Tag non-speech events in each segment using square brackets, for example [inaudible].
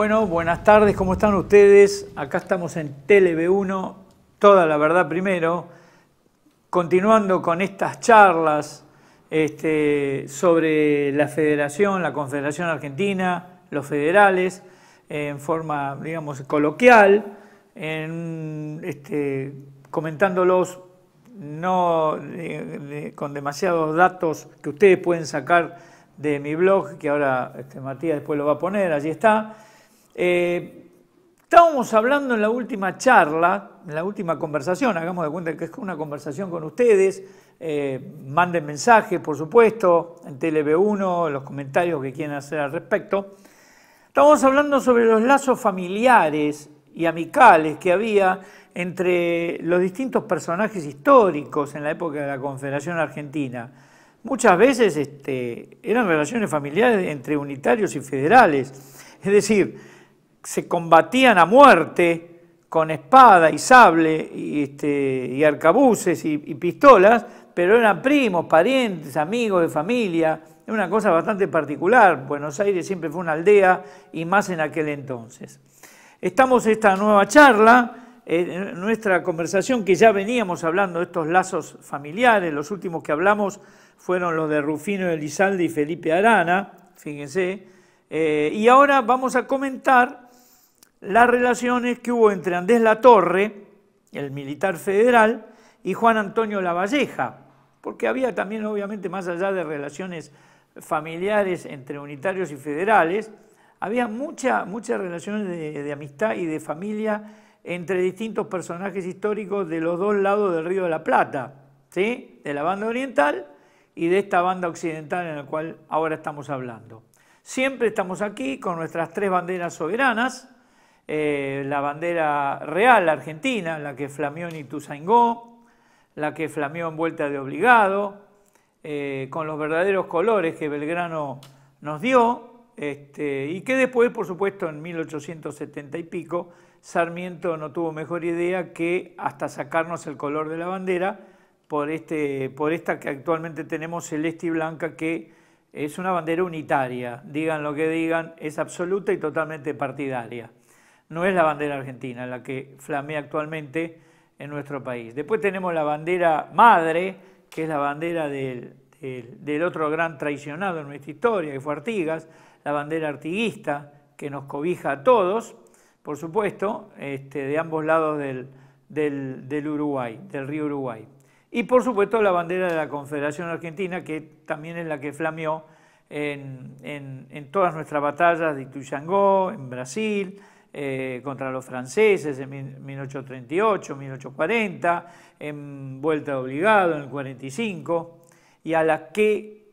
Bueno, buenas tardes, ¿cómo están ustedes? Acá estamos en TeleV1, toda la verdad primero, continuando con estas charlas este, sobre la federación, la confederación argentina, los federales, en forma, digamos, coloquial, en, este, comentándolos no eh, con demasiados datos que ustedes pueden sacar de mi blog, que ahora este, Matías después lo va a poner, allí está. Eh, estábamos hablando en la última charla, en la última conversación, hagamos de cuenta que es una conversación con ustedes, eh, manden mensajes, por supuesto, en tv 1 los comentarios que quieran hacer al respecto. Estábamos hablando sobre los lazos familiares y amicales que había entre los distintos personajes históricos en la época de la Confederación Argentina. Muchas veces este, eran relaciones familiares entre unitarios y federales. Es decir, se combatían a muerte con espada y sable y, este, y arcabuces y, pistolas, pero eran primos, parientes, amigos de familia, una cosa bastante particular. Buenos Aires siempre fue una aldea y más en aquel entonces. Estamos en esta nueva charla, en eh, nuestra conversación que ya veníamos hablando de estos lazos familiares, los últimos que hablamos fueron los de Rufino Elizalde y Felipe Arana, fíjense, eh, y ahora vamos a comentar las relaciones que hubo entre Andrés Latorre, el militar federal, y Juan Antonio Lavalleja, porque había también, obviamente, más allá de relaciones familiares entre unitarios y federales, había muchas relaciones de, amistad y de familia entre distintos personajes históricos de los dos lados del Río de la Plata, ¿sí? de la banda oriental y de esta banda occidental en la cual ahora estamos hablando. Siempre estamos aquí con nuestras tres banderas soberanas, eh, la bandera real argentina, la que flameó en Ituzaingó, la que flameó en Vuelta de Obligado, eh, con los verdaderos colores que Belgrano nos dio, este, y que después, por supuesto, en 1870 y pico, Sarmiento no tuvo mejor idea que hasta sacarnos el color de la bandera por, este, por esta que actualmente tenemos celeste y blanca, que es una bandera unitaria, digan lo que digan, es absoluta y totalmente partidaria no es la bandera argentina la que flamea actualmente en nuestro país. Después tenemos la bandera madre, que es la bandera del, otro gran traicionado en nuestra historia, que fue Artigas, la bandera artiguista, que nos cobija a todos, por supuesto, este, de ambos lados del, Uruguay, del río Uruguay. Y por supuesto la bandera de la Confederación Argentina, que también es la que flameó en, todas nuestras batallas de Ituyangó, en Brasil, eh, contra los franceses en 1838, 1840, en vuelta de obligado en el 45, y a las que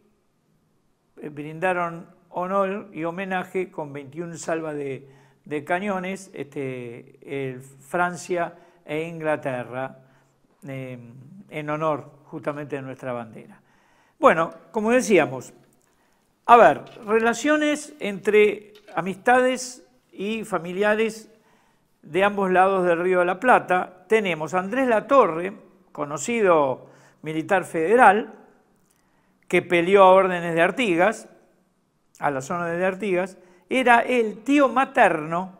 eh, brindaron honor y homenaje con 21 salvas de, cañones este, Francia e Inglaterra em, en honor justamente de nuestra bandera. Bueno, como decíamos, a ver, relaciones entre amistades y familiares de ambos lados del Río de la Plata, tenemos a Andrés Latorre, conocido militar federal, que peleó a órdenes de Artigas, a la zona de Artigas, era el tío materno,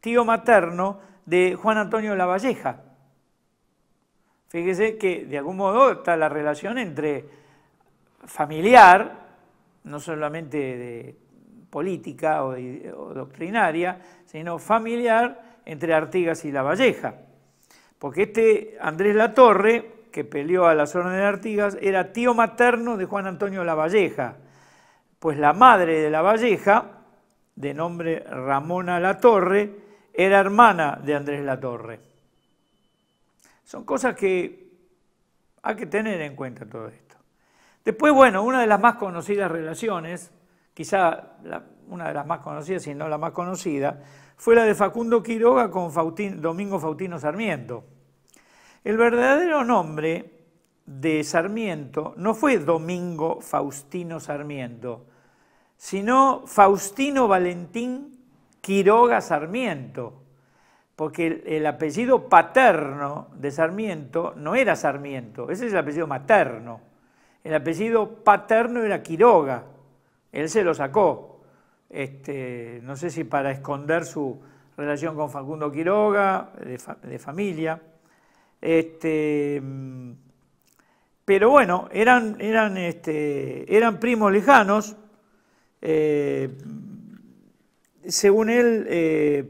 tío materno de Juan Antonio Lavalleja. Fíjese que de algún modo está la relación entre familiar, no solamente de política o, doctrinaria, sino familiar entre Artigas y La Valleja. Porque este Andrés Latorre, que peleó a la zona de Artigas, era tío materno de Juan Antonio Lavalleja, pues la madre de Lavalleja, de nombre Ramona Latorre, era hermana de Andrés Latorre. Son cosas que hay que tener en cuenta todo esto. Después, bueno, una de las más conocidas relaciones quizá una de las más conocidas, si no la más conocida, fue la de Facundo Quiroga con Domingo Faustino Sarmiento. El verdadero nombre de Sarmiento no fue Domingo Faustino Sarmiento, sino Faustino Valentín Quiroga Sarmiento, porque el, apellido paterno de Sarmiento no era Sarmiento, ese es el apellido materno, el apellido paterno era Quiroga. Él se lo sacó, este, no sé si para esconder su relación con Facundo Quiroga, de, familia. Este, mm, pero bueno, eran, eran, este, eran primos lejanos. Eh, según él, eh,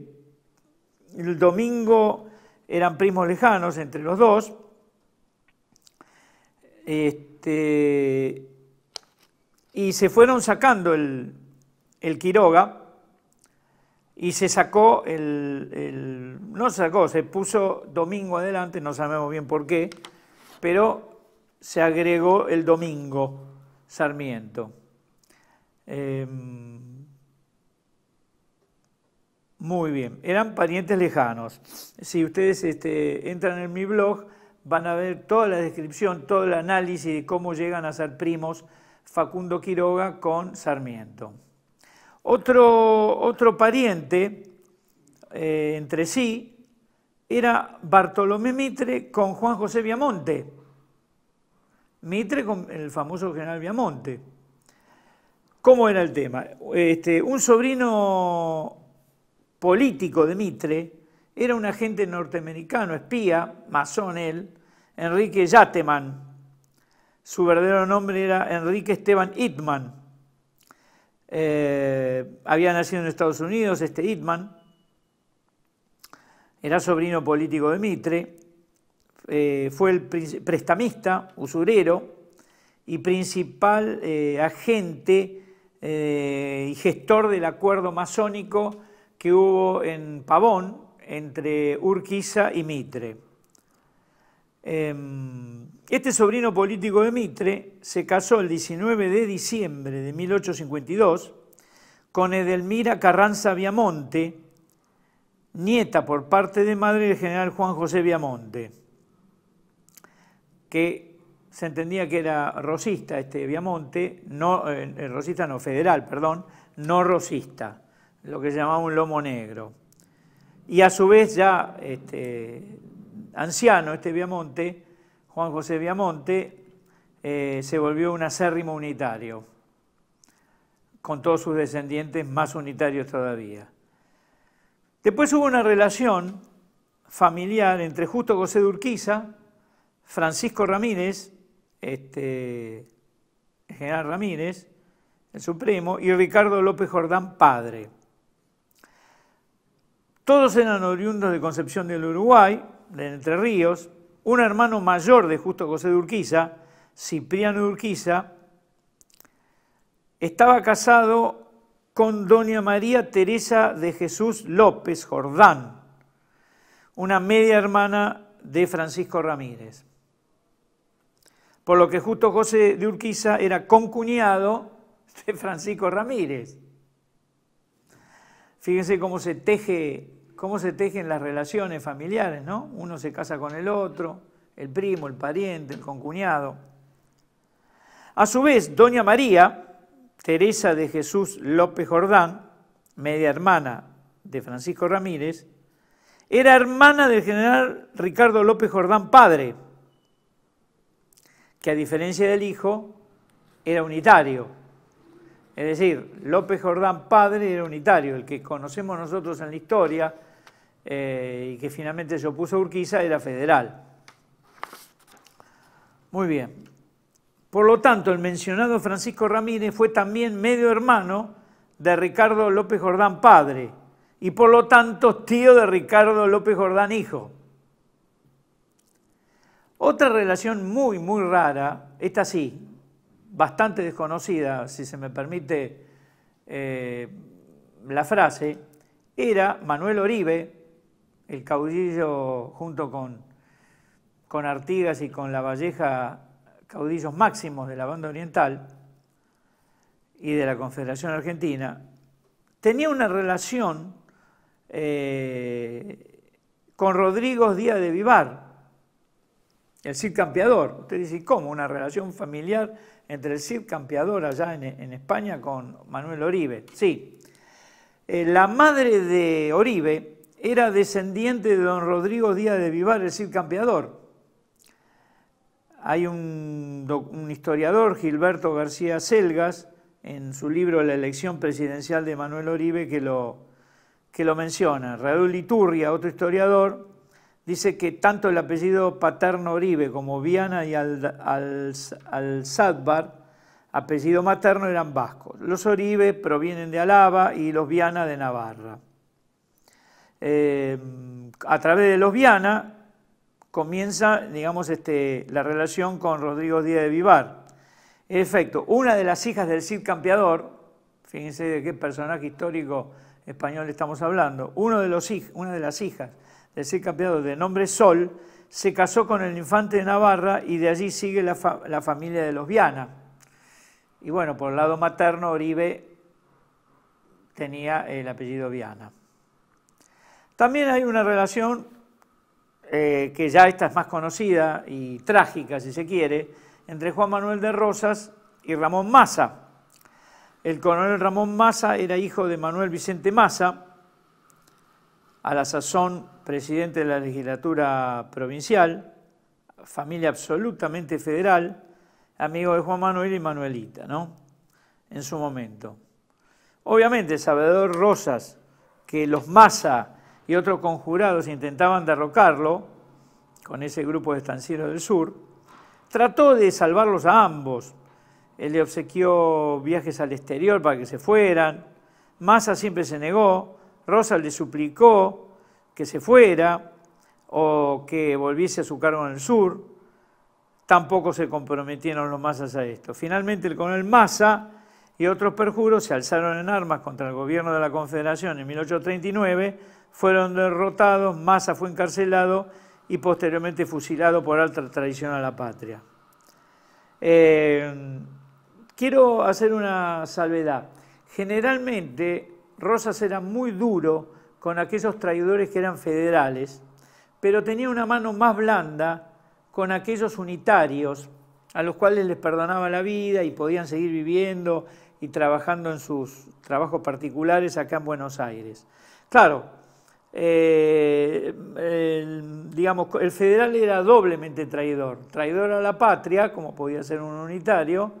el domingo eran primos lejanos entre los dos. Este, y se fueron sacando el, Quiroga y se sacó el, no se sacó, se puso domingo adelante, no sabemos bien por qué, pero se agregó el domingo Sarmiento. Em, muy bien, eran parientes lejanos. Si ustedes este, entran en mi blog, van a ver toda la descripción, todo el análisis de cómo llegan a ser primos Facundo Quiroga con Sarmiento. Otro, otro pariente eh, entre sí era Bartolomé Mitre con Juan José Viamonte. Mitre con el famoso general Viamonte. ¿Cómo era el tema? Este, un sobrino político de Mitre era un agente norteamericano, espía, masón él, Enrique Yateman, su verdadero nombre era Enrique Esteban Itman. Eh, había nacido en Estados Unidos este Itman. Era sobrino político de Mitre. Eh, fue el prestamista, usurero y principal eh, agente y gestor del acuerdo masónico que hubo en Pavón entre Urquiza y Mitre. Em, este sobrino político de Mitre se casó el 19 de diciembre de 1852 con Edelmira Carranza Viamonte, nieta por parte de madre del general Juan José Viamonte, que se entendía que era rosista este Viamonte, no, eh, eh, rosista no, federal, perdón, no rosista, lo que se llamaba un lomo negro. Y a su vez ya este, anciano este Viamonte, Juan José Viamonte eh, se volvió un acérrimo unitario, con todos sus descendientes más unitarios todavía. Después hubo una relación familiar entre Justo José de Urquiza, Francisco Ramírez, este, general Ramírez, el Supremo, y Ricardo López Jordán, padre. Todos eran oriundos de Concepción del Uruguay, de Entre Ríos, un hermano mayor de Justo José de Urquiza, Cipriano de Urquiza, estaba casado con doña María Teresa de Jesús López Jordán, una media hermana de Francisco Ramírez. Por lo que Justo José de Urquiza era concuñado de Francisco Ramírez. Fíjense cómo se teje cómo se tejen las relaciones familiares, ¿no? Uno se casa con el otro, el primo, el pariente, el concuñado. A su vez, doña María, Teresa de Jesús López Jordán, media hermana de Francisco Ramírez, era hermana del general Ricardo López Jordán padre, que a diferencia del hijo, era unitario. Es decir, López Jordán padre era unitario, el que conocemos nosotros en la historia, eh, y que finalmente se opuso a Urquiza era federal. Muy bien. Por lo tanto, el mencionado Francisco Ramírez fue también medio hermano de Ricardo López Jordán padre y por lo tanto tío de Ricardo López Jordán hijo. Otra relación muy, muy rara, esta sí, bastante desconocida, si se me permite eh, la frase, era Manuel Oribe, el caudillo junto con, con Artigas y con La Valleja, caudillos máximos de la banda oriental y de la Confederación Argentina, tenía una relación eh, con Rodrigo Díaz de Vivar, el Cid Campeador. Usted dice, ¿cómo? Una relación familiar entre el Cid Campeador allá en, España con Manuel Oribe. Sí. Eh, la madre de Oribe, era descendiente de don Rodrigo Díaz de Vivar, el Campeador. Hay un, historiador, Gilberto García Selgas, en su libro La elección presidencial de Manuel Oribe, que lo, que lo menciona. Raúl Iturria, otro historiador, dice que tanto el apellido paterno Oribe como Viana y al apellido materno, eran vascos. Los Oribe provienen de Alaba y los Viana de Navarra. Eh, a través de los Viana comienza, digamos, este, la relación con Rodrigo Díaz de Vivar. En efecto, una de las hijas del Cid Campeador, fíjense de qué personaje histórico español estamos hablando, una de las hijas del Cid Campeador de nombre Sol, se casó con el infante de Navarra y de allí sigue la, la familia de los Viana. Y bueno, por el lado materno, Oribe tenía el apellido Viana. También hay una relación eh, que ya esta es más conocida y trágica, si se quiere, entre Juan Manuel de Rosas y Ramón Massa. El coronel Ramón Massa era hijo de Manuel Vicente Massa, a la sazón presidente de la legislatura provincial, familia absolutamente federal, amigo de Juan Manuel y Manuelita, ¿no? En su momento. Obviamente, Salvador Rosas, que los Massa y otros conjurados intentaban derrocarlo con ese grupo de estancieros del sur, trató de salvarlos a ambos. Él le obsequió viajes al exterior para que se fueran. Massa siempre se negó. Rosa le suplicó que se fuera o que volviese a su cargo en el sur. Tampoco se comprometieron los masas a esto. Finalmente, el coronel Massa y otros perjuros se alzaron en armas contra el gobierno de la Confederación en 1839 fueron derrotados, Massa fue encarcelado y posteriormente fusilado por alta traición a la patria. Eh, quiero hacer una salvedad. Generalmente Rosas era muy duro con aquellos traidores que eran federales, pero tenía una mano más blanda con aquellos unitarios a los cuales les perdonaba la vida y podían seguir viviendo y trabajando en sus trabajos particulares acá en Buenos Aires. Claro, eh, el, federal era doblemente traidor, traidor a la patria, como podía ser un unitario,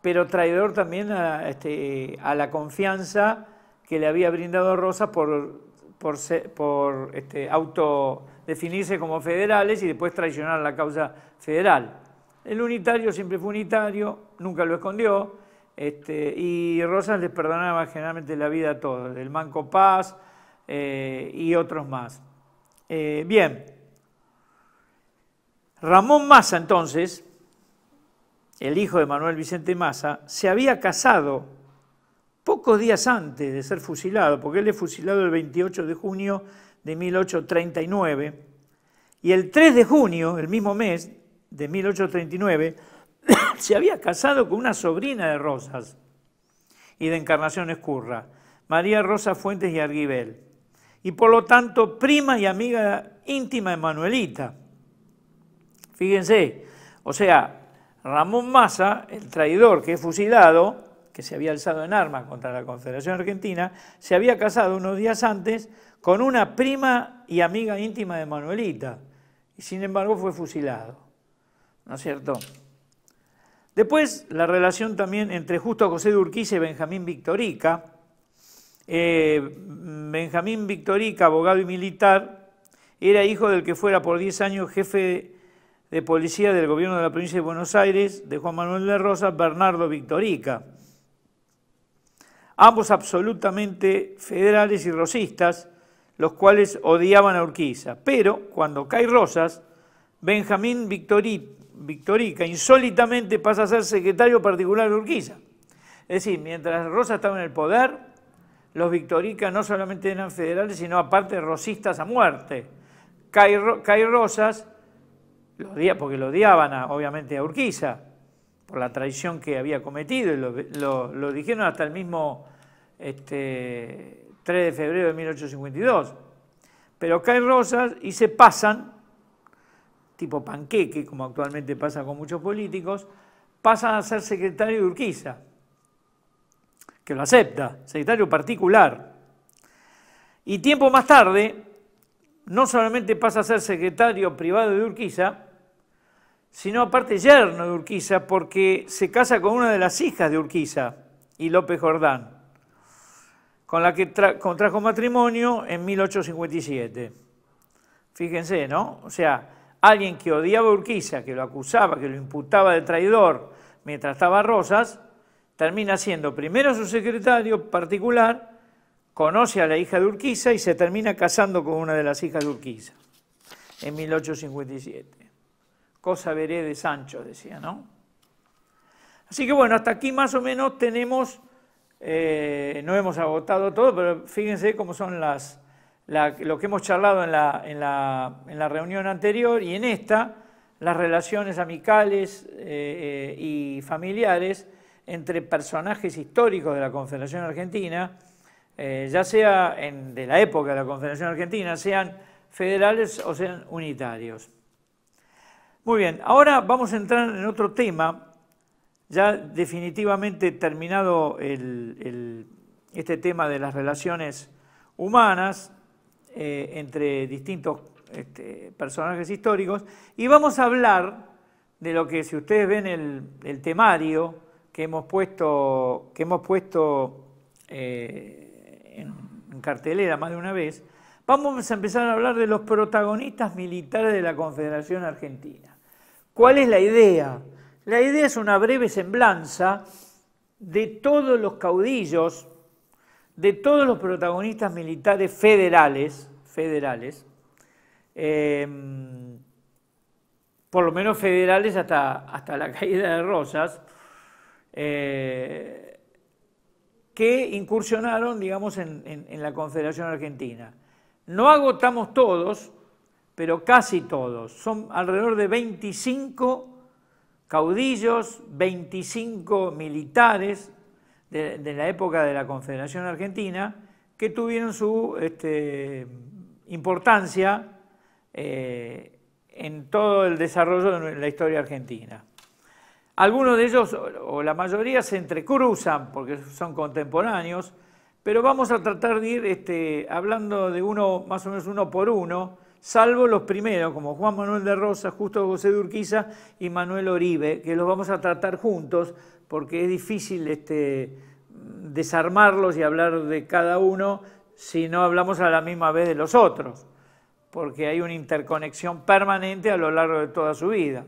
pero traidor también a, este, la confianza que le había brindado Rosas por, por, por este, autodefinirse como federales y después traicionar la causa federal. El unitario siempre fue unitario, nunca lo escondió, este, y Rosas les perdonaba generalmente la vida a todos, el Manco Paz, eh, y otros más. Eh, bien, Ramón Massa entonces, el hijo de Manuel Vicente Massa, se había casado pocos días antes de ser fusilado, porque él es fusilado el 28 de junio de 1839, y el 3 de junio, el mismo mes de 1839, [coughs] se había casado con una sobrina de Rosas y de Encarnación Escurra, María Rosa Fuentes y Arguibel y por lo tanto prima y amiga íntima de Manuelita. Fíjense, o sea, Ramón Massa, el traidor que es fusilado, que se había alzado en armas contra la Confederación Argentina, se había casado unos días antes con una prima y amiga íntima de Manuelita, y sin embargo fue fusilado. ¿No es cierto? Después, la relación también entre Justo José de Urquiza y Benjamín Victorica, eh, Benjamín Victorica, abogado y militar, era hijo del que fuera por 10 años jefe de policía del gobierno de la provincia de Buenos Aires, de Juan Manuel de Rosas, Bernardo Victorica. Ambos absolutamente federales y rosistas, los cuales odiaban a Urquiza. Pero cuando cae Rosas, Benjamín Victorica insólitamente pasa a ser secretario particular de Urquiza. Es decir, mientras Rosas estaba en el poder, los victoricas no solamente eran federales, sino aparte rosistas a muerte. Cae Rosas porque lo odiaban obviamente a Urquiza por la traición que había cometido y lo, dijeron hasta el mismo 3 este, de febrero de 1852. Pero cae Rosas y se pasan, tipo panqueque, como actualmente pasa con muchos políticos, pasan a ser secretario de Urquiza que lo acepta, secretario particular. Y tiempo más tarde, no solamente pasa a ser secretario privado de Urquiza, sino aparte yerno de Urquiza, porque se casa con una de las hijas de Urquiza y López Jordán, con la que contrajo matrimonio en 1857. Fíjense, ¿no? O sea, alguien que odiaba a Urquiza, que lo acusaba, que lo imputaba de traidor mientras estaba Rosas, termina siendo primero su secretario particular, conoce a la hija de Urquiza y se termina casando con una de las hijas de Urquiza en 1857. Cosa veré de Sancho, decía, ¿no? Así que bueno, hasta aquí más o menos tenemos, eh, no hemos agotado todo, pero fíjense cómo son las, lo que hemos charlado en la, reunión anterior y en esta, las relaciones amicales eh, eh, y familiares entre personajes históricos de la Confederación Argentina, eh, ya sea de la época de la Confederación Argentina, sean federales o sean unitarios. Muy bien, ahora vamos a entrar en otro tema, ya definitivamente terminado este tema de las relaciones humanas eh, entre distintos este, personajes históricos, y vamos a hablar de lo que si ustedes ven el, el temario, que hemos puesto, que hemos puesto eh, en, cartelera más de una vez, vamos a empezar a hablar de los protagonistas militares de la Confederación Argentina. ¿Cuál es la idea? La idea es una breve semblanza de todos los caudillos, de todos los protagonistas militares federales, federales, em, por lo menos federales hasta, hasta la [laughs] caída de Rosas, eh, que incursionaron, digamos, en, la Confederación Argentina. No agotamos todos, pero casi todos. Son alrededor de 25 caudillos, 25 militares de, la época de la Confederación Argentina que tuvieron su este, importancia eh, en todo el desarrollo de la historia argentina. Algunos de ellos, o la mayoría, se entrecruzan porque son contemporáneos, pero vamos a tratar de ir este, hablando de uno, más o menos uno por uno, salvo los primeros, como Juan Manuel de Rosa, Justo José de Urquiza y Manuel Oribe, que los vamos a tratar juntos porque es difícil este, desarmarlos y hablar de cada uno si no hablamos a la misma vez de los otros, porque hay una interconexión permanente a lo largo de toda su vida.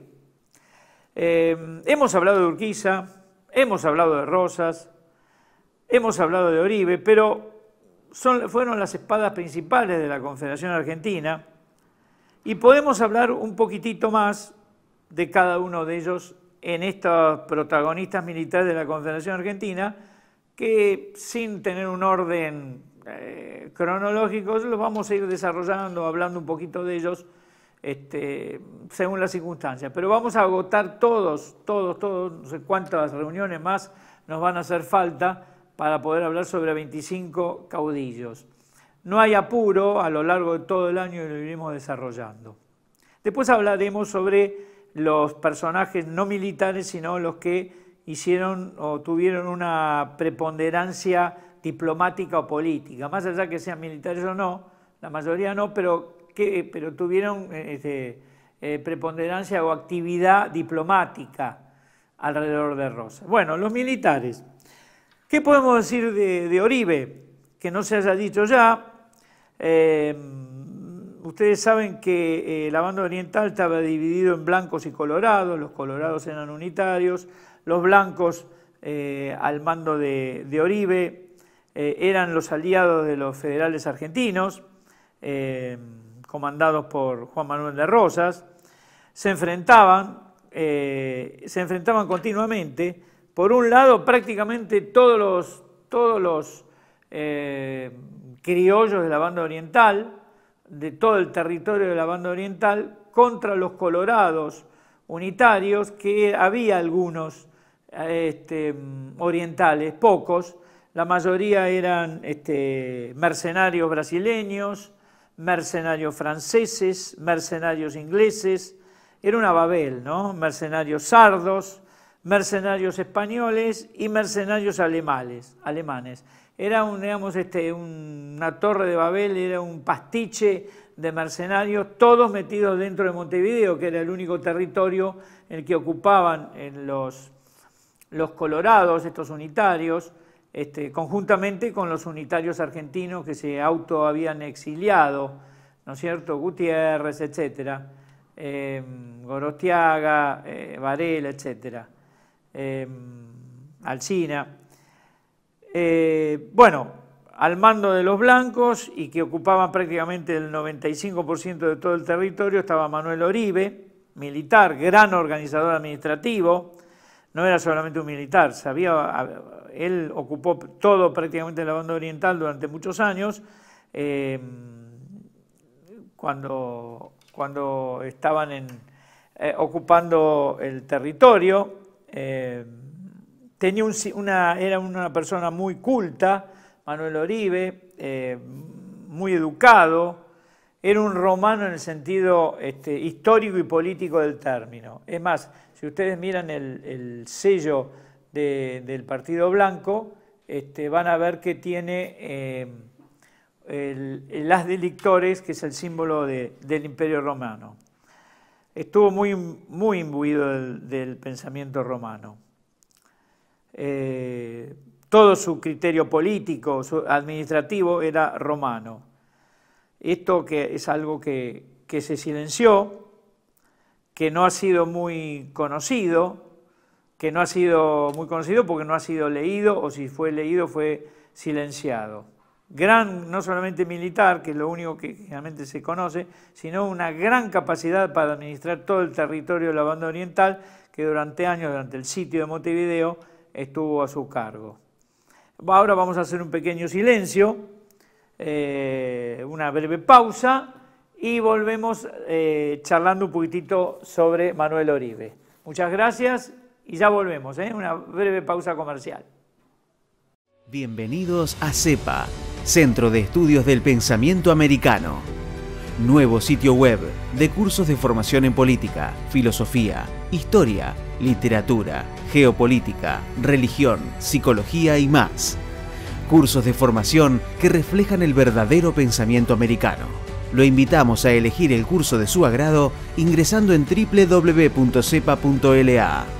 Em, hemos hablado de Urquiza, hemos hablado de Rosas, hemos hablado de Oribe, pero fueron las espadas principales de la Confederación Argentina y podemos hablar un poquitito más de cada uno de ellos en estos protagonistas militares de la Confederación Argentina, que sin tener un orden eh, cronológico los vamos a ir desarrollando, hablando un poquito de ellos este, según las circunstancias. Pero vamos a agotar todos, todos, todos, no sé cuántas reuniones más nos van a hacer falta para poder hablar sobre 25 caudillos. No hay apuro, a lo largo de todo el año y lo iremos desarrollando. Después hablaremos sobre los personajes no militares, sino los que hicieron o tuvieron una preponderancia diplomática o política. Más allá que sean militares o no, la mayoría no, pero pero tuvieron este, eh, preponderancia o actividad diplomática alrededor de Rosa. Bueno, los militares. ¿Qué podemos decir de, Oribe? Que no se haya dicho ya. Eh, ustedes saben que eh, la banda oriental estaba dividida en blancos y colorados, los colorados eran unitarios, los blancos al mando de, Oribe eran los aliados de los federales argentinos comandados por Juan Manuel de Rosas, se enfrentaban, eh, se enfrentaban continuamente, por un lado prácticamente todos los, eh, criollos de la banda oriental, de todo el territorio de la banda oriental, contra los colorados unitarios, que había algunos eh, este, orientales, pocos, la mayoría eran este, mercenarios brasileños, mercenarios franceses, mercenarios ingleses, era una Babel, ¿no? Mercenarios sardos, mercenarios españoles y mercenarios alemanes. alemanes. Era este, una torre de Babel, era un pastiche de mercenarios, todos metidos dentro de Montevideo, que era el único territorio en el que ocupaban en eh, los, los colorados, estos unitarios, este, conjuntamente con los unitarios argentinos que se auto habían exiliado, ¿no es cierto? Gutiérrez, etcétera, em, Gorostiaga, eh, Varela, etcétera, em, Alcina. Eh, bueno, al mando de los blancos y que ocupaban prácticamente el 95% de todo el territorio estaba Manuel Oribe, militar, gran organizador administrativo, no era solamente un militar, sabía él ocupó todo prácticamente la banda oriental durante muchos años. Eh, cuando, cuando estaban eh, ocupando el territorio, eh, tenía una, era una persona muy culta, Manuel Oribe, muy educado, era un romano en el sentido este, histórico y político del término. Es más, si ustedes miran el, el sello del Partido Blanco, este, van a ver que tiene las eh, el, que es el símbolo del Imperio Romano. Estuvo muy, imbuido del, pensamiento romano. Eh, todo su criterio político, administrativo era romano. Esto que es algo que, que se silenció, que no ha sido muy conocido, que no ha sido muy conocido porque no ha sido leído o si fue leído fue silenciado. Gran, no solamente militar, que es lo único que realmente se conoce, sino una gran capacidad para administrar todo el territorio de la banda oriental que durante años, durante el sitio de Montevideo, estuvo a su cargo. Ahora vamos a hacer un pequeño silencio, eh, una breve pausa y volvemos eh, charlando un poquitito sobre Manuel Oribe. Muchas gracias y ya volvemos, ¿eh? una breve pausa comercial. Bienvenidos a CEPA, Centro de Estudios del Pensamiento Americano. Nuevo sitio web de cursos de formación en política, filosofía, historia, literatura, geopolítica, religión, psicología y más. Cursos de formación que reflejan el verdadero pensamiento americano. Lo invitamos a elegir el curso de su agrado ingresando en www.cepa.la.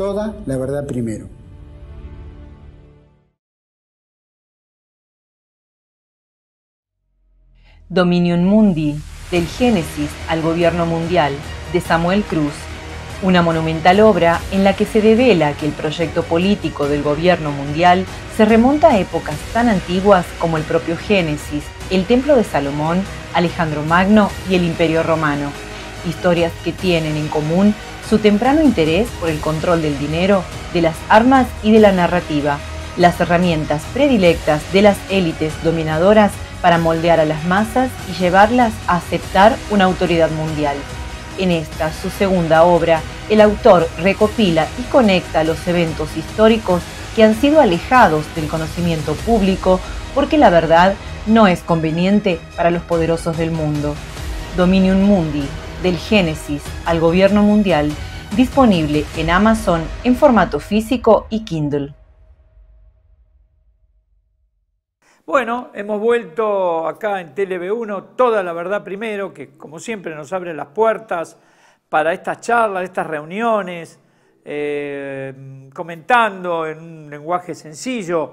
toda la verdad primero. Dominion Mundi, del Génesis al Gobierno Mundial, de Samuel Cruz, una monumental obra en la que se revela que el proyecto político del gobierno mundial se remonta a épocas tan antiguas como el propio Génesis, el Templo de Salomón, Alejandro Magno y el Imperio Romano, historias que tienen en común su temprano interés por el control del dinero, de las armas y de la narrativa, las herramientas predilectas de las élites dominadoras para moldear a las masas y llevarlas a aceptar una autoridad mundial. En esta, su segunda obra, el autor recopila y conecta los eventos históricos que han sido alejados del conocimiento público porque la verdad no es conveniente para los poderosos del mundo. Dominium Mundi, del Génesis al gobierno mundial, disponible en Amazon en formato físico y Kindle. Bueno, hemos vuelto acá en telev 1 toda la verdad primero, que como siempre nos abre las puertas para estas charlas, estas reuniones, eh, comentando en un lenguaje sencillo.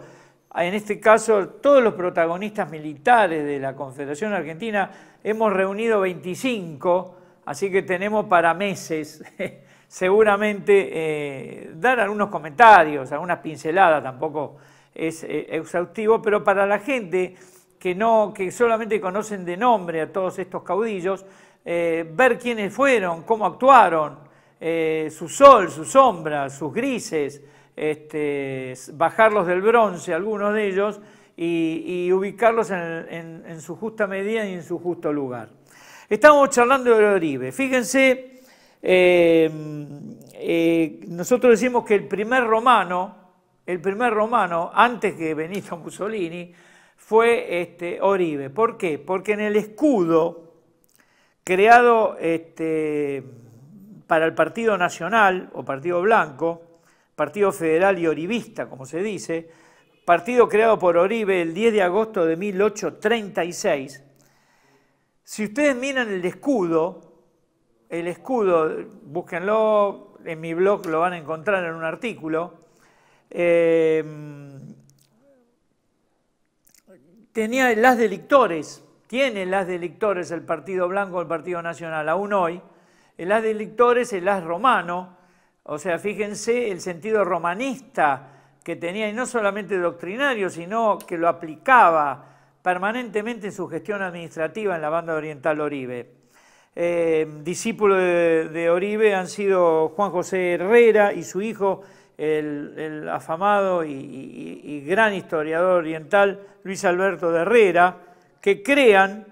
En este caso, todos los protagonistas militares de la Confederación Argentina hemos reunido 25 así que tenemos para meses [laughs] seguramente eh, dar algunos comentarios, algunas pinceladas, tampoco es eh, exhaustivo, pero para la gente que, no, que solamente conocen de nombre a todos estos caudillos, eh, ver quiénes fueron, cómo actuaron, su sol, sus sombras, sus grises, este, bajarlos del bronce, algunos de ellos, y, ubicarlos en su justa medida y en su justo lugar. Estamos charlando de Oribe. Fíjense, eh, eh, nosotros decimos que el primer romano, el primer romano, antes que Benito Mussolini, fue este, Oribe. ¿Por qué? Porque en el escudo creado este, para el Partido Nacional o Partido Blanco, Partido Federal y Oribista, como se dice, partido creado por Oribe el 10 de agosto de 1836, si ustedes miran el escudo, el escudo, búsquenlo, en mi blog lo van a encontrar en un artículo, eh, tenía las delictores, tiene las delictores el Partido Blanco, el Partido Nacional, aún hoy, el eh, as delictores, el as romano, o sea, fíjense el sentido romanista que tenía, y no solamente doctrinario, sino que lo aplicaba permanentemente en su gestión administrativa en la banda oriental Oribe. Discípulos eh, discípulo de, Oribe han sido Juan José Herrera y su hijo, el, afamado y, gran historiador oriental Luis Alberto de Herrera, que crean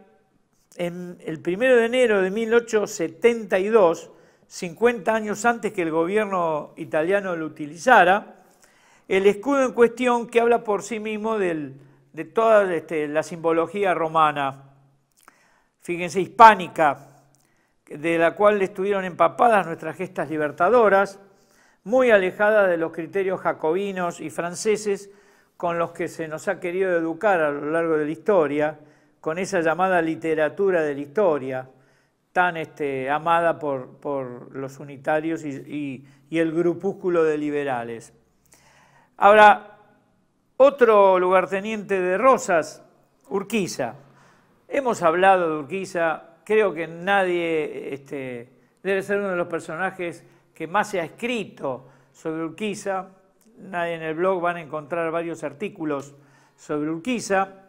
en el 1 de enero de 1872, 50 años antes que el gobierno italiano lo utilizara, el escudo en cuestión que habla por sí mismo del de toda este, la simbología romana, fíjense, hispánica, de la cual estuvieron empapadas nuestras gestas libertadoras, muy alejada de los criterios jacobinos y franceses con los que se nos ha querido educar a lo largo de la historia, con esa llamada literatura de la historia, tan este, amada por, los unitarios y, y el grupúsculo de liberales. Ahora, otro lugarteniente de Rosas, Urquiza. Hemos hablado de Urquiza, creo que nadie este, debe ser uno de los personajes que más se ha escrito sobre Urquiza. Nadie en el blog van a encontrar varios artículos sobre Urquiza,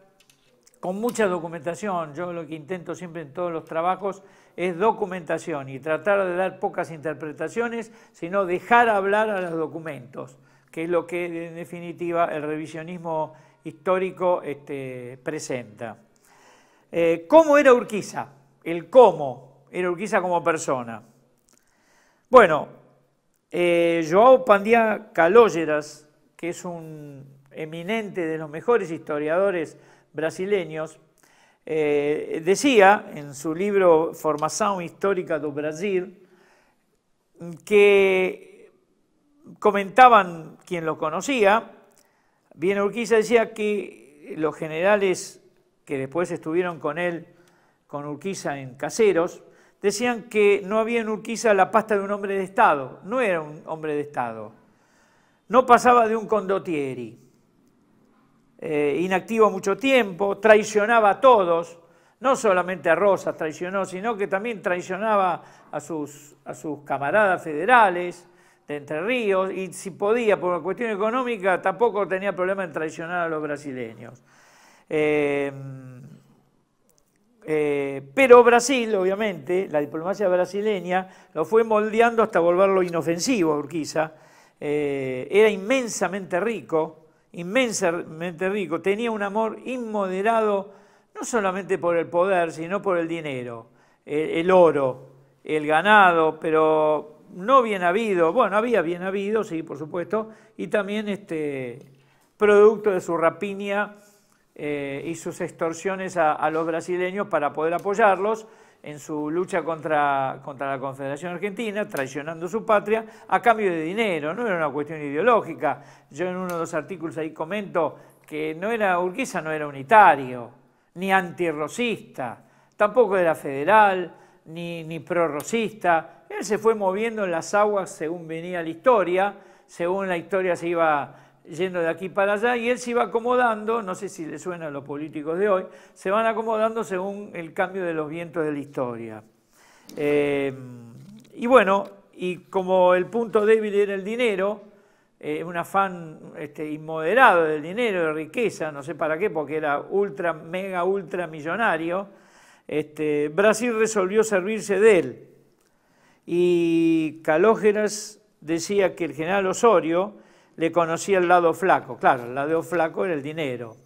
con mucha documentación. Yo lo que intento siempre en todos los trabajos es documentación y tratar de dar pocas interpretaciones, sino dejar hablar a los documentos que es lo que en definitiva el revisionismo histórico este, presenta. Eh, ¿Cómo era Urquiza? El cómo era Urquiza como persona. Bueno, eh, Joao Pandía Calógeras, que es un eminente de los mejores historiadores brasileños, eh, decía en su libro Formación Histórica do Brasil que comentaban quien lo conocía, bien Urquiza decía que los generales que después estuvieron con él, con Urquiza en Caseros, decían que no había en Urquiza la pasta de un hombre de Estado, no era un hombre de Estado, no pasaba de un condottieri, eh, inactivo mucho tiempo, traicionaba a todos, no solamente a Rosas traicionó, sino que también traicionaba a sus camaradas federales, de Entre Ríos y si podía, por una cuestión económica, tampoco tenía problema en traicionar a los brasileños. Eh, eh, pero Brasil, obviamente, la diplomacia brasileña lo fue moldeando hasta volverlo inofensivo Urquiza. Eh, era inmensamente rico, inmensamente rico, tenía un amor inmoderado no solamente por el poder, sino por el dinero, el oro, el ganado, pero no bien habido, bueno, había bien habido, sí, por supuesto, y también este, producto de su rapiña eh, y sus extorsiones a, los brasileños para poder apoyarlos en su lucha contra, la Confederación Argentina, traicionando su patria, a cambio de dinero, no era una cuestión ideológica. Yo en uno de los artículos ahí comento que no era, Urquiza no era unitario, ni antirrosista, tampoco era federal, ni, ni prorrosista, él se fue moviendo en las aguas según venía la historia, según la historia se iba yendo de aquí para allá y él se iba acomodando, no sé si le suena a los políticos de hoy, se van acomodando según el cambio de los vientos de la historia. Eh, y bueno, y como el punto débil era el dinero, eh, un afán este, inmoderado del dinero, de riqueza, no sé para qué, porque era ultra, mega, ultra millonario, este, Brasil resolvió servirse de él y Calógeras decía que el general Osorio le conocía el lado flaco. Claro, el lado flaco era el dinero.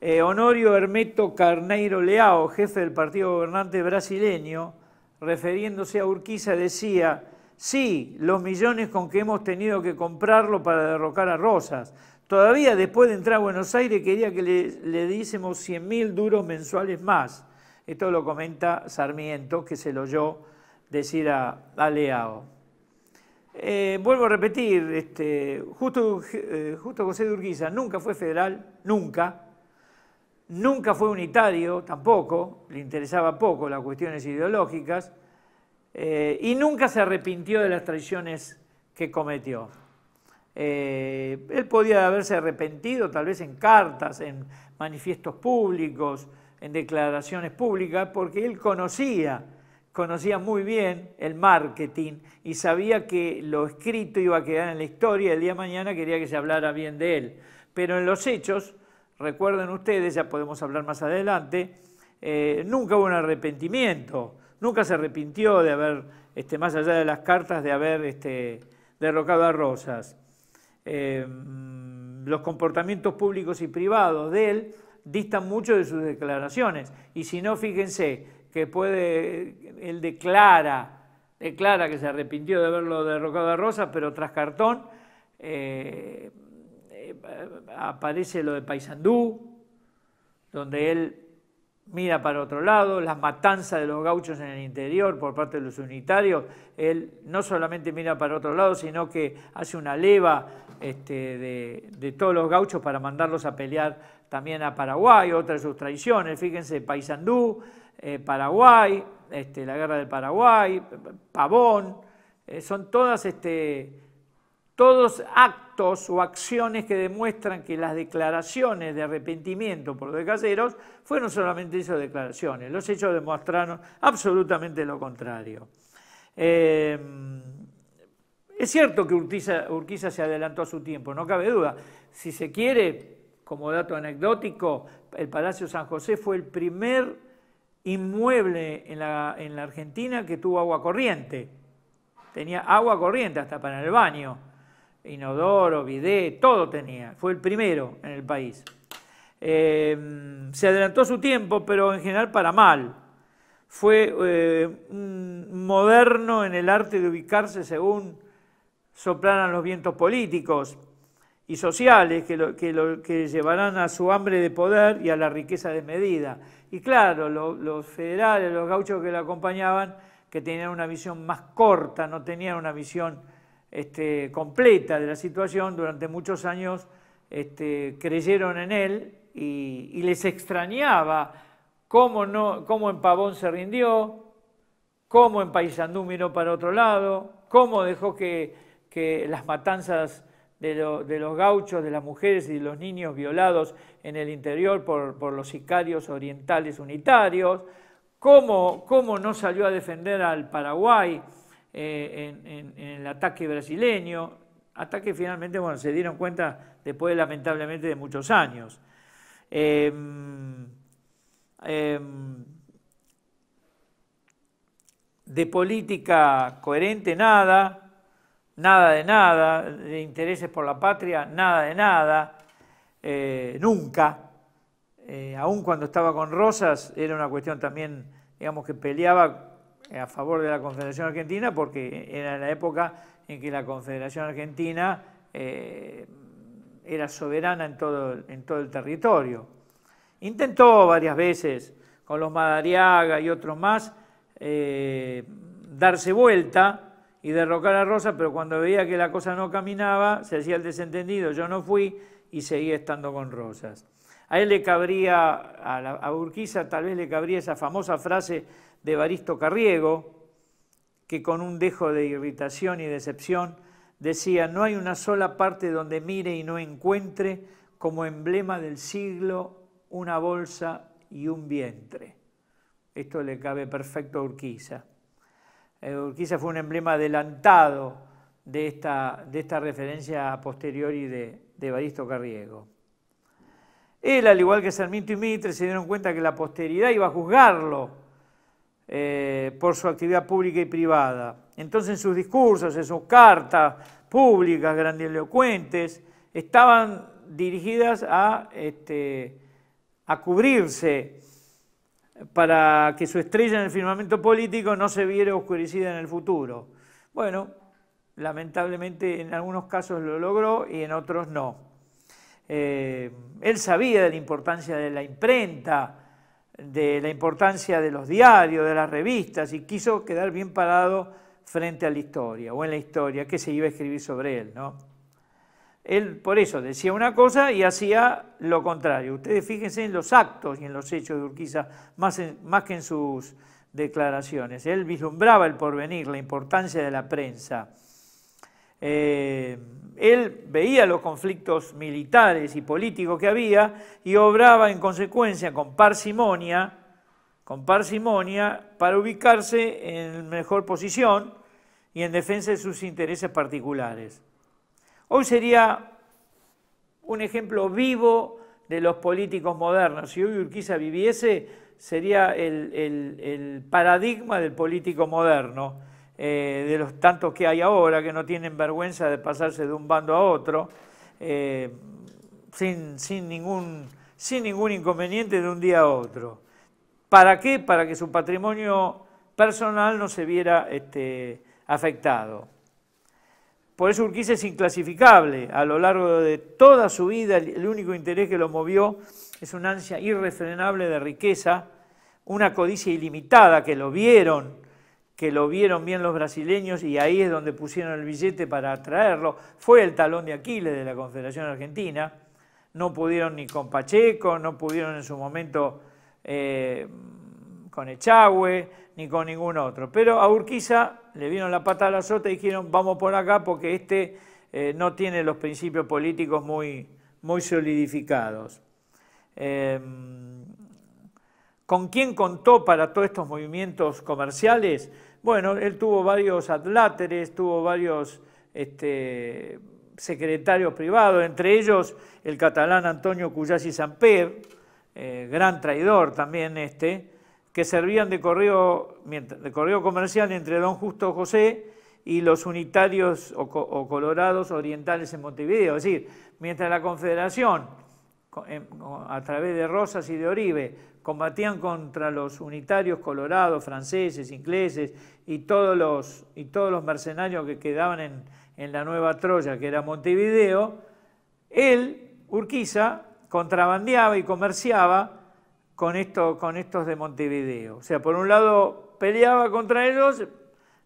Eh, Honorio Hermeto Carneiro Leao, jefe del partido gobernante brasileño, refiriéndose a Urquiza, decía, sí, los millones con que hemos tenido que comprarlo para derrocar a Rosas. Todavía después de entrar a Buenos Aires quería que le, le diésemos 100.000 mil duros mensuales más. Esto lo comenta Sarmiento, que se lo oyó decir a, Leao. Eh, vuelvo a repetir, este, justo, eh, justo José de Urquiza nunca fue federal, nunca, nunca fue unitario, tampoco, le interesaba poco las cuestiones ideológicas, eh, y nunca se arrepintió de las traiciones que cometió. él podía haberse arrepentido tal vez en cartas, en manifiestos públicos, en declaraciones públicas, porque él conocía conocía muy bien el marketing y sabía que lo escrito iba a quedar en la historia y el día de mañana quería que se hablara bien de él. Pero en los hechos, recuerden ustedes, ya podemos hablar más adelante, eh, nunca hubo un arrepentimiento, nunca se arrepintió de haber, este, más allá de las cartas, de haber este, derrocado a Rosas. Eh, los comportamientos públicos y privados de él distan mucho de sus declaraciones. Y si no, fíjense, que puede, él declara, declara que se arrepintió de haberlo derrocado a Rosas, pero tras cartón eh, eh, aparece lo de Paysandú, donde él mira para otro lado, las matanzas de los gauchos en el interior por parte de los unitarios, él no solamente mira para otro lado, sino que hace una leva este, de, de, todos los gauchos para mandarlos a pelear también a Paraguay, otra de sus traiciones, fíjense, Paysandú, eh, Paraguay, este, la guerra del Paraguay, Pavón, eh, son todas este, todos actos o acciones que demuestran que las declaraciones de arrepentimiento por los de caseros fueron solamente esas declaraciones. Los hechos demostraron absolutamente lo contrario. Eh, es cierto que Urquiza, se adelantó a su tiempo, no cabe duda. Si se quiere, como dato anecdótico, el Palacio San José fue el primer inmueble en la, Argentina que tuvo agua corriente. Tenía agua corriente hasta para el baño. Inodoro, bidé, todo tenía. Fue el primero en el país. Eh, se adelantó su tiempo, pero en general para mal. Fue eh, moderno en el arte de ubicarse según soplaran los vientos políticos y sociales que, que llevarán a su hambre de poder y a la riqueza desmedida. Y claro, los federales, los gauchos que lo acompañaban, que tenían una visión más corta, no tenían una visión este, completa de la situación, durante muchos años este, creyeron en él y, les extrañaba cómo, no, cómo en Pavón se rindió, cómo en Paysandú miró para otro lado, cómo dejó que, que las matanzas de, los gauchos, de las mujeres y de los niños violados en el interior por, los sicarios orientales unitarios, cómo, no salió a defender al Paraguay eh, en, el ataque brasileño, ataque finalmente, bueno, se dieron cuenta después lamentablemente de muchos años. Em, em, de política coherente nada, nada de nada, de intereses por la patria, nada de nada, eh, nunca. Eh, aún cuando estaba con Rosas, era una cuestión también, digamos, que peleaba a favor de la Confederación Argentina, porque era la época en que la Confederación Argentina eh, era soberana en todo, en todo el territorio. Intentó varias veces con los Madariaga y otros más darse vuelta, y derrocar a Rosa, pero cuando veía que la cosa no caminaba, se hacía el desentendido, yo no fui y seguía estando con Rosas. A él le cabría, a, Urquiza tal vez le cabría esa famosa frase de Baristo Carriego, que con un dejo de irritación y decepción decía, no hay una sola parte donde mire y no encuentre como emblema del siglo una bolsa y un vientre. Esto le cabe perfecto a Urquiza. Eh, Urquiza fue un emblema adelantado de esta, de esta referencia posteriori de, de Evaristo Carriego. Él, al igual que Sarmiento y Mitre, se dieron cuenta que la posteridad iba a juzgarlo eh, por su actividad pública y privada. Entonces, en sus discursos, en sus cartas públicas, grandilocuentes, estaban dirigidas a, este, a cubrirse para que su estrella en el firmamento político no se viera oscurecida en el futuro. Bueno, lamentablemente en algunos casos lo logró y en otros no. Eh, él sabía de la importancia de la imprenta, de la importancia de los diarios, de las revistas, y quiso quedar bien parado frente a la historia o en la historia que se iba a escribir sobre él, ¿no? Él por eso decía una cosa y hacía lo contrario. Ustedes fíjense en los actos y en los hechos de Urquiza, más, que en sus declaraciones. Él vislumbraba el porvenir, la importancia de la prensa. Eh, él veía los conflictos militares y políticos que había y obraba en consecuencia con parsimonia, con parsimonia para ubicarse en mejor posición y en defensa de sus intereses particulares. Hoy sería un ejemplo vivo de los políticos modernos. Si hoy Urquiza viviese, sería el, paradigma del político moderno, eh, de los tantos que hay ahora, que no tienen vergüenza de pasarse de un bando a otro, eh, sin, ningún, inconveniente de un día a otro. ¿Para qué? Para que su patrimonio personal no se viera este, afectado. Por eso Urquiza es inclasificable. A lo largo de toda su vida, el único interés que lo movió es una ansia irrefrenable de riqueza, una codicia ilimitada que lo vieron, que lo vieron bien los brasileños y ahí es donde pusieron el billete para atraerlo. Fue el talón de Aquiles de la Confederación Argentina. No pudieron ni con Pacheco, no pudieron en su momento eh, con Echagüe, ni con ningún otro. Pero a Urquiza le vieron la pata a la sota y dijeron, vamos por acá porque este eh, no tiene los principios políticos muy, muy solidificados. Em, ¿Con quién contó para todos estos movimientos comerciales? Bueno, él tuvo varios adláteres, tuvo varios este, secretarios privados, entre ellos el catalán Antonio Cuyasi Samper, eh, gran traidor también este, que servían de correo, de correo comercial entre don Justo José y los unitarios o, colorados orientales en Montevideo. Es decir, mientras la Confederación, a través de Rosas y de Oribe, combatían contra los unitarios colorados, franceses, ingleses y todos los, y todos los mercenarios que quedaban en, en, la nueva Troya, que era Montevideo, él, Urquiza, contrabandeaba y comerciaba con, esto, con estos de Montevideo. O sea, por un lado peleaba contra ellos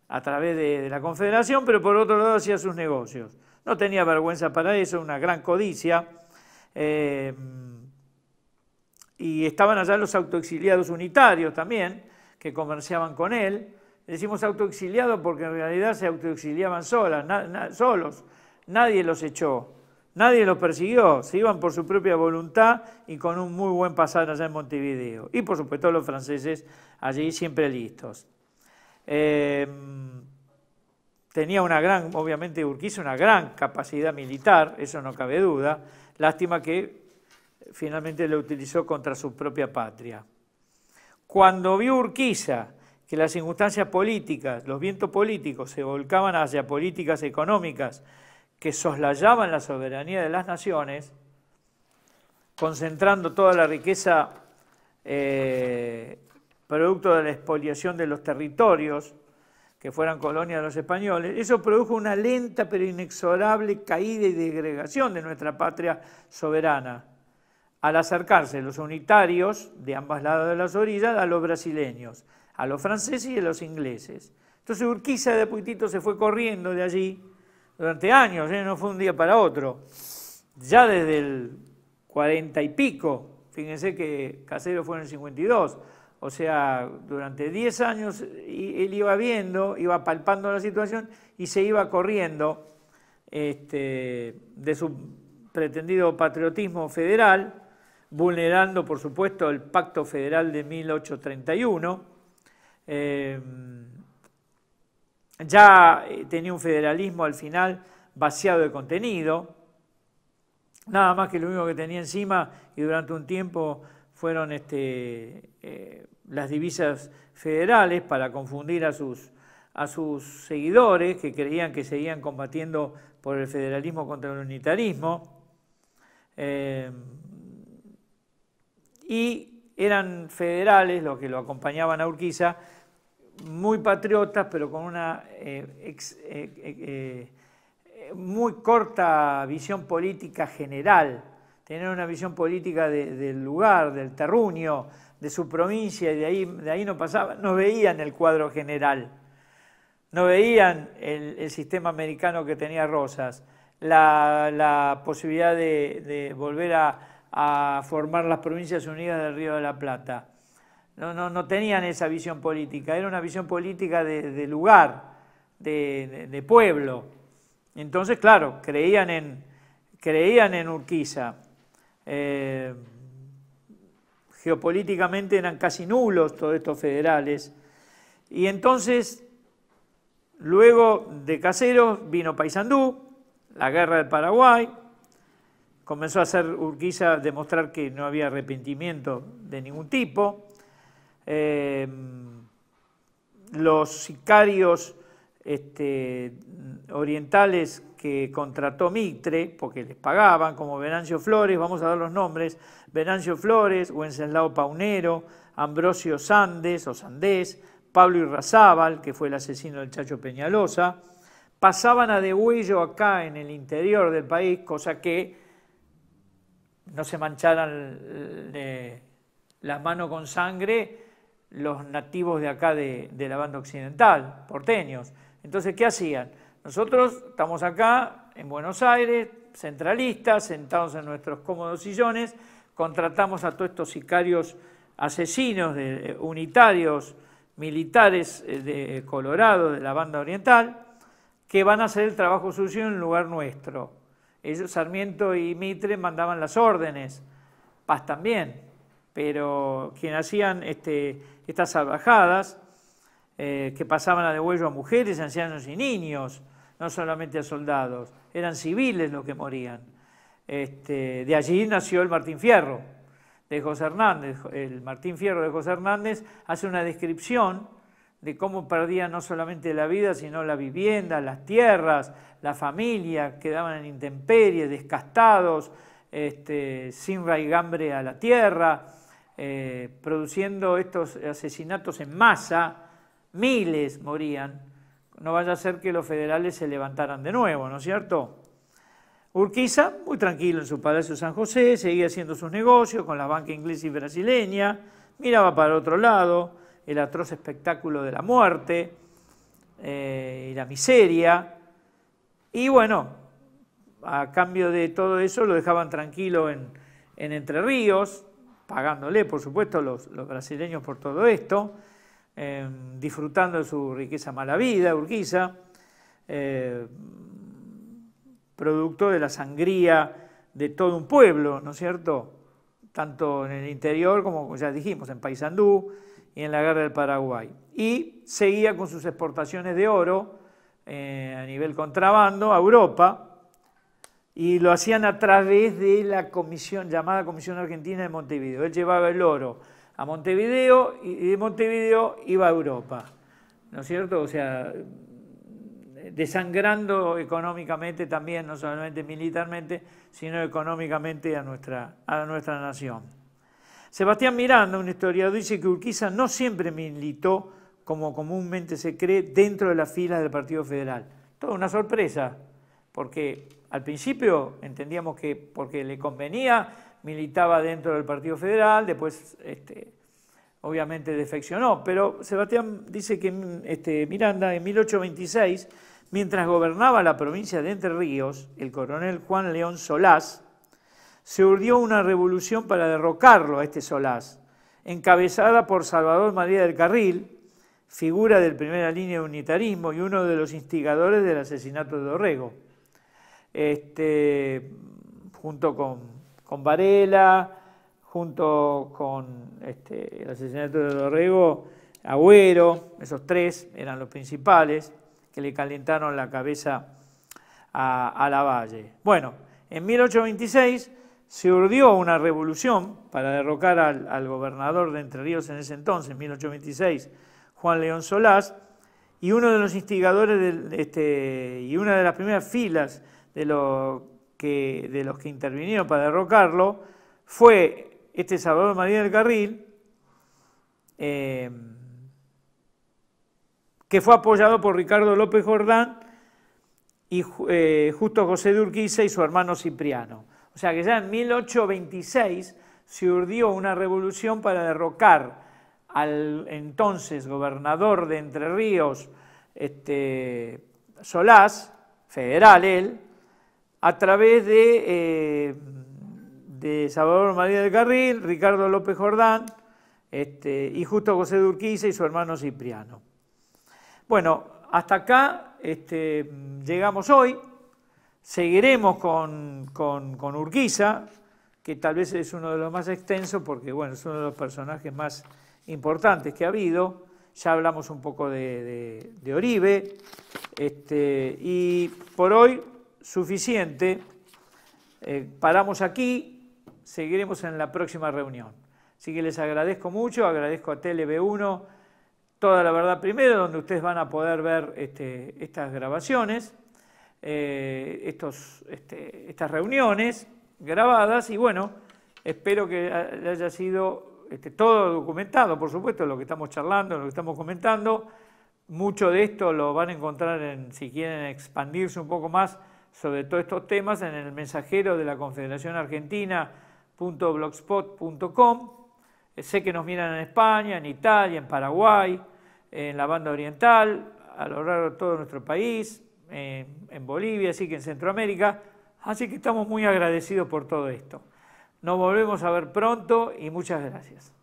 a través de, la Confederación, pero por otro lado hacía sus negocios. No tenía vergüenza para eso, una gran codicia. Eh, y estaban allá los autoexiliados unitarios también, que comerciaban con él. Decimos autoexiliados porque en realidad se autoexiliaban solas, solos. Nadie los echó. Nadie los persiguió, se iban por su propia voluntad y con un muy buen pasar allá en Montevideo. Y por supuesto los franceses allí siempre listos. Em, tenía una gran, obviamente Urquiza, una gran capacidad militar, eso no cabe duda. Lástima que finalmente lo utilizó contra su propia patria. Cuando vio Urquiza que las circunstancias políticas, los vientos políticos se volcaban hacia políticas económicas, que soslayaban la soberanía de las naciones, concentrando toda la riqueza eh, producto de la expoliación de los territorios que fueran colonias de los españoles, eso produjo una lenta pero inexorable caída y degregación de nuestra patria soberana, al acercarse los unitarios de ambas lados de las orillas a los brasileños, a los franceses y a los ingleses. Entonces Urquiza de Puitito se fue corriendo de allí, durante años, ¿eh? no fue un día para otro. Ya desde el 40 y pico, fíjense que Casero fue en el 52, o sea, durante 10 años él iba viendo, iba palpando la situación y se iba corriendo este, de su pretendido patriotismo federal, vulnerando, por supuesto, el Pacto Federal de 1831 ya eh, tenía un federalismo al final vaciado de contenido, nada más que lo único que tenía encima y durante un tiempo fueron este, eh, las divisas federales para confundir a sus, seguidores que creían que seguían combatiendo por el federalismo contra el unitarismo. Eh, y eran federales los que lo acompañaban a Urquiza muy patriotas, pero con una eh, eh, eh, muy corta visión política general, tener una visión política del lugar, del terruño, de su provincia, y de ahí, no pasaba, no veían el cuadro general, no veían el, sistema americano que tenía Rosas, la, posibilidad de, volver a formar las provincias unidas del Río de la Plata no, tenían esa visión política, era una visión política de, lugar, de, pueblo. Entonces, claro, creían en, Urquiza. Eh, geopolíticamente eran casi nulos todos estos federales. Y entonces, luego de Caseros vino Paysandú, la guerra del Paraguay, comenzó a hacer Urquiza demostrar que no había arrepentimiento de ningún tipo. Em, los sicarios este, orientales que contrató Mitre, porque les pagaban, como Venancio Flores, vamos a dar los nombres, Venancio Flores, Wenceslao Paunero, Ambrosio Sandes o Sandés, Pablo Irrazábal, que fue el asesino del Chacho Peñalosa, pasaban a de degüello acá en el interior del país, cosa que no se mancharan eh, las manos con sangre los nativos de acá de, la banda occidental, porteños. Entonces, ¿qué hacían? Nosotros estamos acá en Buenos Aires, centralistas, sentados en nuestros cómodos sillones, contratamos a todos estos sicarios asesinos, eh, unitarios, militares eh, de eh, Colorado, de la banda oriental, que van a hacer el trabajo sucio en lugar nuestro. Ellos, Sarmiento y Mitre, mandaban las órdenes, Paz también pero quienes hacían este, estas salvajadas, eh, que pasaban a degüello a mujeres, ancianos y niños, no solamente a soldados, eran civiles los que morían. Este, de allí nació el Martín Fierro de José Hernández. El Martín Fierro de José Hernández hace una descripción de cómo perdían no solamente la vida, sino la vivienda, las tierras, la familia, quedaban en intemperie, descastados, este, sin raigambre a la tierra. Eh, produciendo estos asesinatos en masa, miles morían, no vaya a ser que los federales se levantaran de nuevo, ¿no es cierto? Urquiza, muy tranquilo en su Palacio San José, seguía haciendo sus negocios con la banca inglesa y brasileña, miraba para otro lado, el atroz espectáculo de la muerte eh, y la miseria, y bueno, a cambio de todo eso lo dejaban tranquilo en Entre Ríos, pagándole por supuesto los, brasileños por todo esto, em, disfrutando de su riqueza mala vida, Urquiza, eh, producto de la sangría de todo un pueblo, ¿no es cierto? Tanto en el interior como ya dijimos, en Paysandú y en la guerra del Paraguay. Y seguía con sus exportaciones de oro eh, a nivel contrabando a Europa, y lo hacían a través de la comisión, llamada Comisión Argentina de Montevideo. Él llevaba el oro a Montevideo y de Montevideo iba a Europa, ¿no es cierto? O sea, desangrando económicamente también, no solamente militarmente, sino económicamente a nuestra, a nuestra nación. Sebastián Miranda, un historiador, dice que Urquiza no siempre militó, como comúnmente se cree, dentro de las filas del Partido Federal. Toda una sorpresa, porque al principio entendíamos que porque le convenía militaba dentro del Partido Federal, después este, obviamente defeccionó, pero Sebastián dice que este, Miranda en 1826, mientras gobernaba la provincia de Entre Ríos, el coronel Juan León Solás, se urdió una revolución para derrocarlo a este Solás, encabezada por Salvador María del Carril, figura del primera línea de unitarismo y uno de los instigadores del asesinato de Dorrego este, junto con, Varela, junto con este, el asesinato de Dorrego, Agüero, esos tres eran los principales que le calentaron la cabeza a, Lavalle. Bueno, en 1826 se urdió una revolución para derrocar al, gobernador de Entre Ríos en ese entonces, 1826, Juan León Solás, y uno de los instigadores este, y una de las primeras filas de, de los que intervinieron para derrocarlo fue este Salvador María del Carril, eh, que fue apoyado por Ricardo López Jordán y eh, justo José de Urquiza y su hermano Cipriano. O sea que ya en 1826 se urdió una revolución para derrocar al entonces gobernador de Entre Ríos, este, Solás, federal él, a través de, eh, Salvador María del Carril, Ricardo López Jordán este, y justo José Urquiza y su hermano Cipriano. Bueno, hasta acá este, llegamos hoy. Seguiremos con, Urquiza, que tal vez es uno de los más extensos porque bueno, es uno de los personajes más importantes que ha habido. Ya hablamos un poco de, Oribe. Este, y por hoy suficiente. Eh, paramos aquí, seguiremos en la próxima reunión. Así que les agradezco mucho, agradezco a TLB1, Toda la Verdad Primero, donde ustedes van a poder ver este, estas grabaciones, eh, este, estas reuniones grabadas y bueno, espero que haya sido este, todo documentado, por supuesto, lo que estamos charlando, lo que estamos comentando. Mucho de esto lo van a encontrar en, si quieren expandirse un poco más, sobre todos estos temas en el mensajero de la Confederación Argentina.blogspot.com. Eh, sé que nos miran en España, en Italia, en Paraguay, en la banda oriental, a lo largo de todo nuestro país, en, eh, en Bolivia, así que en Centroamérica. Así que estamos muy agradecidos por todo esto. Nos volvemos a ver pronto y muchas gracias.